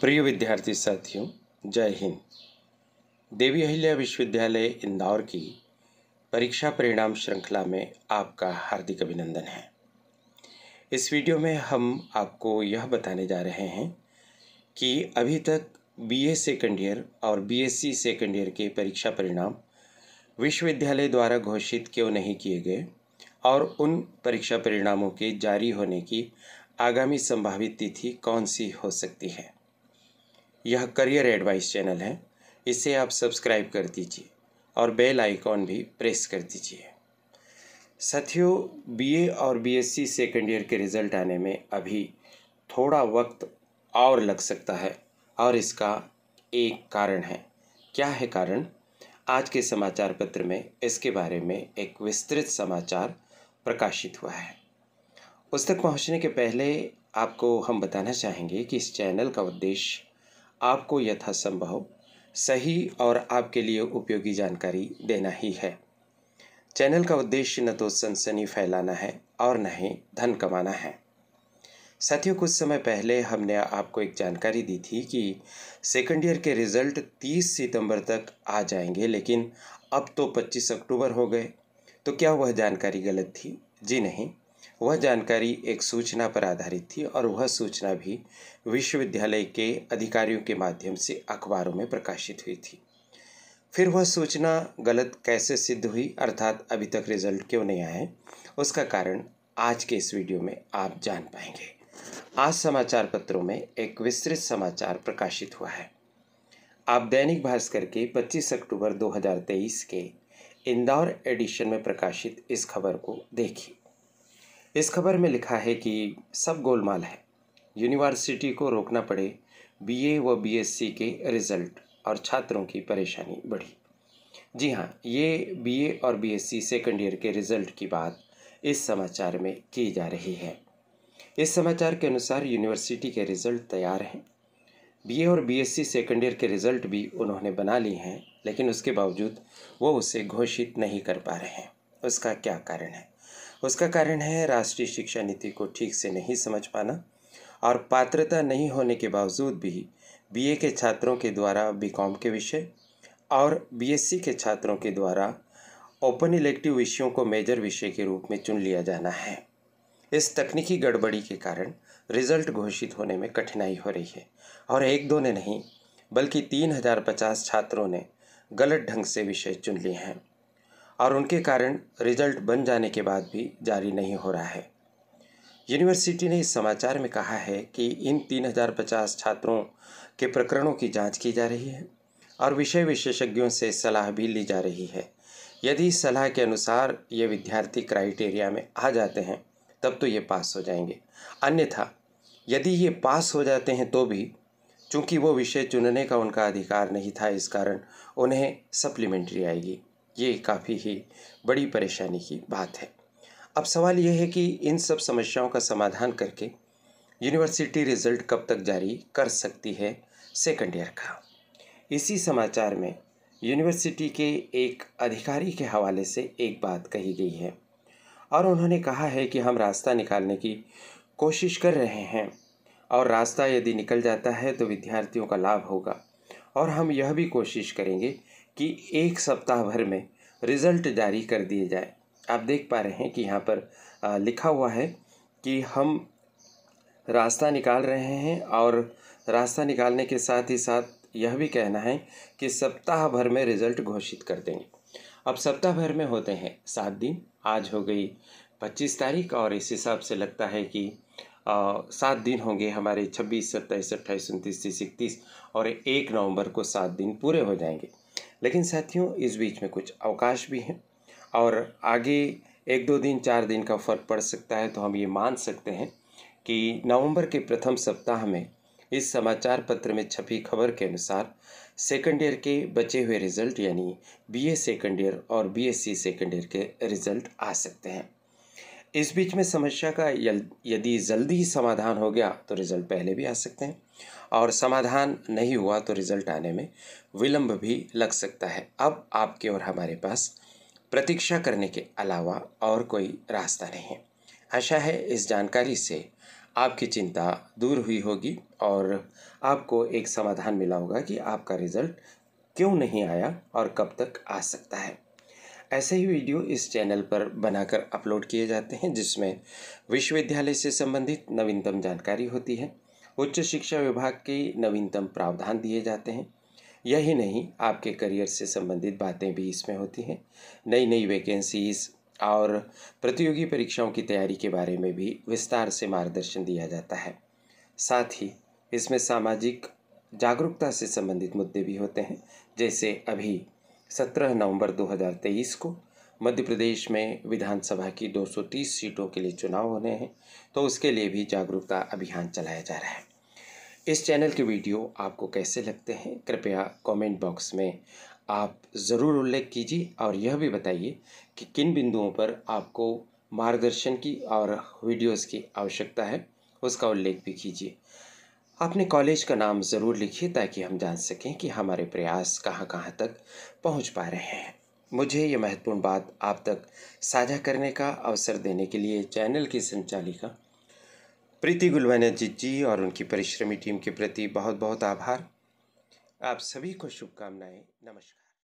प्रिय विद्यार्थी साथियों जय हिंद देवी अहिल्या विश्वविद्यालय इंदौर की परीक्षा परिणाम श्रृंखला में आपका हार्दिक अभिनंदन है इस वीडियो में हम आपको यह बताने जा रहे हैं कि अभी तक बीए सेकेंड ईयर और बीएससी सेकेंड ईयर के परीक्षा परिणाम विश्वविद्यालय द्वारा घोषित क्यों नहीं किए गए और उन परीक्षा परिणामों के जारी होने की आगामी संभावित तिथि कौन सी हो सकती है यह करियर एडवाइस चैनल है इसे आप सब्सक्राइब कर दीजिए और बेल आइकॉन भी प्रेस कर दीजिए साथियों बीए और बीएससी सेकेंड ईयर के रिज़ल्ट आने में अभी थोड़ा वक्त और लग सकता है और इसका एक कारण है क्या है कारण आज के समाचार पत्र में इसके बारे में एक विस्तृत समाचार प्रकाशित हुआ है उस तक पहुंचने के पहले आपको हम बताना चाहेंगे कि इस चैनल का उद्देश्य आपको यथासंभव सही और आपके लिए उपयोगी जानकारी देना ही है चैनल का उद्देश्य न तो सनसनी फैलाना है और न ही धन कमाना है साथियों कुछ समय पहले हमने आपको एक जानकारी दी थी कि सेकेंड ईयर के रिज़ल्ट 30 सितंबर तक आ जाएंगे लेकिन अब तो 25 अक्टूबर हो गए तो क्या वह जानकारी गलत थी जी नहीं वह जानकारी एक सूचना पर आधारित थी और वह सूचना भी विश्वविद्यालय के अधिकारियों के माध्यम से अखबारों में प्रकाशित हुई थी फिर वह सूचना गलत कैसे सिद्ध हुई अर्थात अभी तक रिजल्ट क्यों नहीं आए उसका कारण आज के इस वीडियो में आप जान पाएंगे आज समाचार पत्रों में एक विस्तृत समाचार प्रकाशित हुआ है आप दैनिक भास्कर के 25 अक्टूबर 2023 के इंदौर एडिशन में प्रकाशित इस खबर को देखिए इस खबर में लिखा है कि सब गोलमाल है यूनिवर्सिटी को रोकना पड़े बीए व बीएससी के रिजल्ट और छात्रों की परेशानी बढ़ी जी हाँ ये बीए और बीएससी सेकेंड ईयर के रिजल्ट की बात इस समाचार में की जा रही है इस समाचार के अनुसार यूनिवर्सिटी के रिजल्ट तैयार हैं बीए और बीएससी सेकेंड ईयर के रिजल्ट भी उन्होंने बना लिए हैं लेकिन उसके बावजूद वो उसे घोषित नहीं कर पा रहे हैं उसका क्या कारण है उसका कारण है राष्ट्रीय शिक्षा नीति को ठीक से नहीं समझ पाना और पात्रता नहीं होने के बावजूद भी बीए के छात्रों के द्वारा बीकॉम के विषय और बीएससी के छात्रों के द्वारा ओपन इलेक्टिव विषयों को मेजर विषय के रूप में चुन लिया जाना है इस तकनीकी गड़बड़ी के कारण रिजल्ट घोषित होने में कठिनाई हो रही है और एक दो ने नहीं बल्कि तीन हजार पचास छात्रों ने गलत ढंग से विषय चुन लिए हैं और उनके कारण रिजल्ट बन जाने के बाद भी जारी नहीं हो रहा है यूनिवर्सिटी ने इस समाचार में कहा है कि इन 3050 छात्रों के प्रकरणों की जांच की जा रही है और विषय विशेषज्ञों से सलाह भी ली जा रही है यदि सलाह के अनुसार ये विद्यार्थी क्राइटेरिया में आ जाते हैं तब तो ये पास हो जाएंगे अन्यथा यदि ये पास हो जाते हैं तो भी चूंकि वो विषय चुनने का उनका अधिकार नहीं था इस कारण उन्हें सप्लीमेंट्री आएगी ये काफ़ी ही बड़ी परेशानी की बात है अब सवाल यह है कि इन सब समस्याओं का समाधान करके यूनिवर्सिटी रिजल्ट कब तक जारी कर सकती है सेकेंड ईयर का इसी समाचार में यूनिवर्सिटी के एक अधिकारी के हवाले से एक बात कही गई है और उन्होंने कहा है कि हम रास्ता निकालने की कोशिश कर रहे हैं और रास्ता यदि निकल जाता है तो विद्यार्थियों का लाभ होगा और हम यह भी कोशिश करेंगे कि एक सप्ताह भर में रिज़ल्ट जारी कर दिए जाए आप देख पा रहे हैं कि यहाँ पर लिखा हुआ है कि हम रास्ता निकाल रहे हैं और रास्ता निकालने के साथ ही साथ यह भी कहना है कि सप्ताह भर में रिज़ल्ट घोषित कर देंगे अब सप्ताह भर में होते हैं सात दिन आज हो गई पच्चीस तारीख और इस हिसाब से लगता है कि सात दिन होंगे हमारे छब्बीस सत्ताईस अट्ठाईस उनतीस तीस इकतीस और एक नवंबर को सात दिन पूरे हो जाएंगे लेकिन साथियों इस बीच में कुछ अवकाश भी हैं और आगे एक दो दिन चार दिन का फर्क पड़ सकता है तो हम ये मान सकते हैं कि नवंबर के प्रथम सप्ताह में इस समाचार पत्र में छपी खबर के अनुसार सेकेंड ईयर के बचे हुए रिजल्ट यानी बीए सेकेंड ईयर और बीएससी सेकेंड ईयर के रिजल्ट आ सकते हैं इस बीच में समस्या का यदि जल्दी ही समाधान हो गया तो रिजल्ट पहले भी आ सकते हैं और समाधान नहीं हुआ तो रिजल्ट आने में विलंब भी लग सकता है अब आपके और हमारे पास प्रतीक्षा करने के अलावा और कोई रास्ता नहीं है आशा है इस जानकारी से आपकी चिंता दूर हुई होगी और आपको एक समाधान मिला होगा कि आपका रिज़ल्ट क्यों नहीं आया और कब तक आ सकता है ऐसे ही वीडियो इस चैनल पर बनाकर अपलोड किए जाते हैं जिसमें विश्वविद्यालय से संबंधित नवीनतम जानकारी होती है उच्च शिक्षा विभाग के नवीनतम प्रावधान दिए जाते हैं यही नहीं आपके करियर से संबंधित बातें भी इसमें होती हैं नई नई वैकेंसीज और प्रतियोगी परीक्षाओं की तैयारी के बारे में भी विस्तार से मार्गदर्शन दिया जाता है साथ ही इसमें सामाजिक जागरूकता से संबंधित मुद्दे भी होते हैं जैसे अभी 17 नवंबर 2023 को मध्य प्रदेश में विधानसभा की 230 सीटों के लिए चुनाव होने हैं तो उसके लिए भी जागरूकता अभियान चलाया जा रहा है इस चैनल के वीडियो आपको कैसे लगते हैं कृपया कमेंट बॉक्स में आप ज़रूर उल्लेख कीजिए और यह भी बताइए कि किन बिंदुओं पर आपको मार्गदर्शन की और वीडियोस की आवश्यकता है उसका उल्लेख भी कीजिए अपने कॉलेज का नाम ज़रूर लिखिए ताकि हम जान सकें कि हमारे प्रयास कहाँ कहाँ तक पहुँच पा रहे हैं मुझे ये महत्वपूर्ण बात आप तक साझा करने का अवसर देने के लिए चैनल की संचालिका प्रीति गुल बनर्जीत जी और उनकी परिश्रमी टीम के प्रति बहुत बहुत आभार आप सभी को शुभकामनाएं नमस्कार